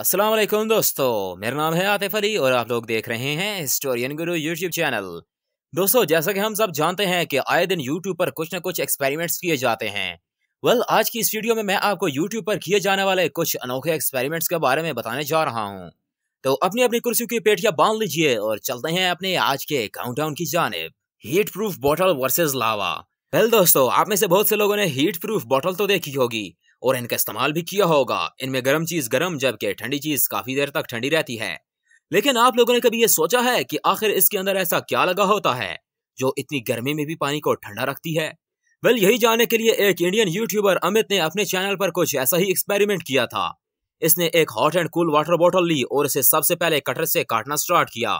अस्सलाम वालेकुम दोस्तों मेरा नाम है आतिफ अली और आप लोग देख रहे हैं हिस्टोरियन गुरु यूट्यूब चैनल दोस्तों जैसा कि हम सब जानते हैं कि आए दिन यूट्यूब पर कुछ ना कुछ एक्सपेरिमेंट्स किए जाते हैं वेल आज की इस वीडियो में मैं आपको यूट्यूब पर किए जाने वाले कुछ अनोखे एक्सपेरिमेंट्स के बारे में बताने जा रहा हूँ तो अपनी अपनी कुर्सी की पेटियाँ बांध लीजिए और चलते हैं अपने आज के काउंट की जानब heat proof bottle versus lava well दोस्तों आप में से बहुत से लोगों ने हीट प्रूफ बॉटल तो देखी होगी और इनका इस्तेमाल भी किया होगा इनमें गर्म चीज गर्म जबकि ठंडी चीज काफी देर तक ठंडी रहती है लेकिन आप लोगों ने कभी ये सोचा है कि आखिर इसके अंदर ऐसा क्या लगा होता है जो इतनी गर्मी में भी पानी को ठंडा रखती है वेल यही जानने के लिए एक इंडियन यूट्यूबर अमित ने अपने चैनल पर कुछ ऐसा ही एक्सपेरिमेंट किया था इसने एक hot and cool water bottle ली और इसे सबसे पहले कटर से काटना स्टार्ट किया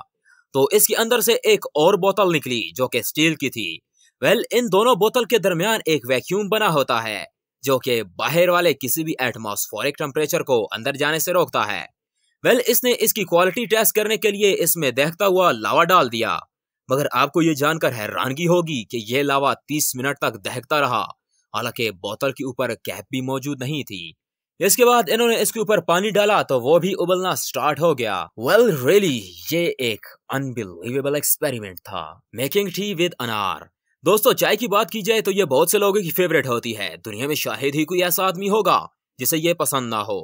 तो इसके अंदर से एक और बोतल निकली जो कि स्टील की थी वेल इन दोनों बोतल के दरमियान एक वैक्यूम बना होता है जो कि बाहर वाले किसी भी एटमोस्फोरिक टेम्परेचर को अंदर जाने से रोकता है वेल well, इसने इसकी क्वालिटी टेस्ट करने के लिए इसमें देखता हुआ लावा डाल दिया मगर आपको ये जानकर हैरानगी होगी कि यह लावा 30 मिनट तक दहकता रहा हालांकि बोतल के ऊपर कैप भी मौजूद नहीं थी इसके बाद इन्होंने इसके ऊपर पानी डाला तो वो भी उबलना स्टार्ट हो गया वेल well, रियली really, ये एक अनबिलीवेबल एक्सपेरिमेंट था मेकिंग टी विद अनार दोस्तों चाय की बात की जाए तो ये बहुत से लोगों की फेवरेट होती है दुनिया में शायद ही कोई ऐसा आदमी होगा जिसे ये पसंद ना हो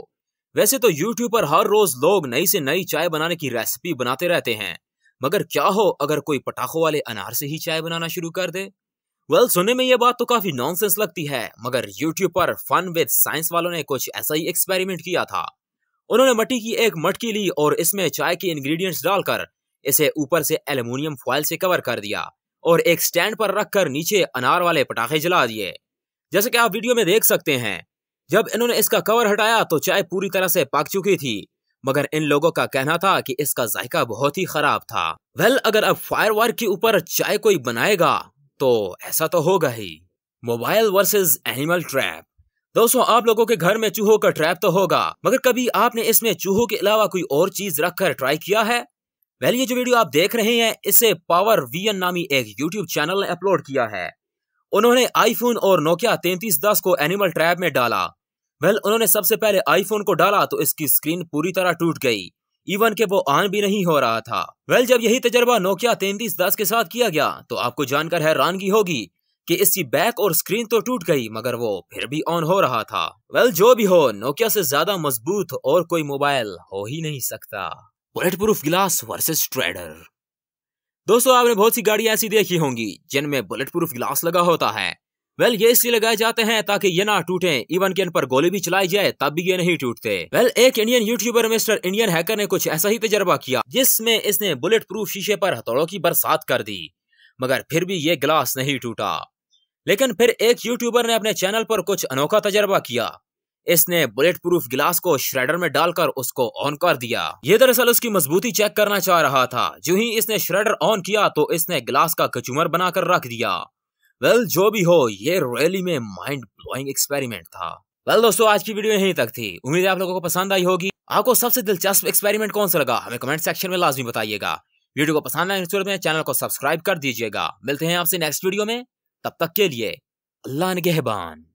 वैसे तो यूट्यूब पर हर रोज लोग नई से नई चाय बनाने की रेसिपी बनाते रहते हैं मगर क्या हो अगर कोई पटाखों वाले अनार से ही चाय बनाना शुरू कर दे वेल well, सुनने में यह बात तो काफी नॉनसेंस लगती है मगर यूट्यूब पर फन विद साइंस वालों ने कुछ ऐसा ही एक्सपेरिमेंट किया था उन्होंने मट्टी की एक मटकी ली और इसमें चाय के इंग्रेडिएंट्स डालकर इसे ऊपर से एल्यूमिनियम फॉयल से कवर कर दिया और एक स्टैंड पर रखकर नीचे अनार वाले पटाखे जला दिए जैसे कि आप वीडियो में देख सकते हैं जब इन्होंने इसका कवर हटाया तो चाय पूरी तरह से पक चुकी थी मगर इन लोगों का कहना था कि इसका जायका बहुत ही खराब था वेल अगर अब फायर के ऊपर चाय कोई बनाएगा तो ऐसा तो होगा ही मोबाइल वर्सेज एनिमल ट्रैप दोस्तों आप लोगों के घर में चूहों का ट्रैप तो होगा मगर कभी आपने इसमें चूहों के अलावा कोई और चीज रखकर ट्राई किया है वेल ये जो वीडियो आप देख रहे हैं इसे पावर वीएन नामी एक यूट्यूब चैनल ने अपलोड किया है उन्होंने आईफोन और नोकिया तैंतीस दस को एनिमल ट्रैप में डाला वेल उन्होंने सबसे पहले आईफोन को डाला तो इसकी स्क्रीन पूरी तरह टूट गई इवन के वो ऑन भी नहीं हो रहा था वेल जब यही तजर्बा नोकिया तैंतीस दस के साथ किया गया तो आपको जानकर हैरानगी होगी कि इसकी बैक और स्क्रीन तो टूट गई मगर वो फिर भी ऑन हो रहा था वेल जो भी हो नोकिया से ज्यादा मजबूत और कोई मोबाइल हो ही नहीं सकता bullet proof glass versus trader दोस्तों आपने बहुत सी गाड़ियां ऐसी देखी होंगी जिनमें बुलेट प्रूफ ग्लास लगा होता है वेल well, ये इसलिए लगाए जाते हैं ताकि ये ना टूटे इवन के इन पर गोली भी चलाई जाए तब भी ये नहीं टूटते वेल well, एक Indian YouTuber mister Indian hacker ने कुछ ऐसा ही तजर्बा किया जिसमें इसने बुलेट प्रूफ शीशे पर हथौड़ों की बरसात कर दी मगर फिर भी ये ग्लास नहीं टूटा लेकिन फिर एक यूट्यूबर ने अपने चैनल पर कुछ अनोखा तजर्बा किया इसने बुलेट प्रूफ गिलास को श्रेडर में डालकर उसको ऑन कर दिया ये दरअसल उसकी मजबूती चेक करना चाह रहा था जो ही इसने श्रेडर ऑन किया तो इसने गिलास का कचूमर बनाकर रख दिया वेल well, जो भी हो ये रैली में माइंड ब्लोइंग एक्सपेरिमेंट था वेल well, दोस्तों आज की वीडियो यहीं तक थी उम्मीद है आप लोगों को पसंद आई होगी आपको सबसे दिलचस्प एक्सपेरिमेंट कौन सा लगा हमें कमेंट सेक्शन में लाजमी बताइएगा वीडियो को पसंद आने सूरत में चैनल को सब्सक्राइब कर दीजिएगा मिलते हैं आपसे नेक्स्ट वीडियो में तब तक के लिए अल्लाह नगहबान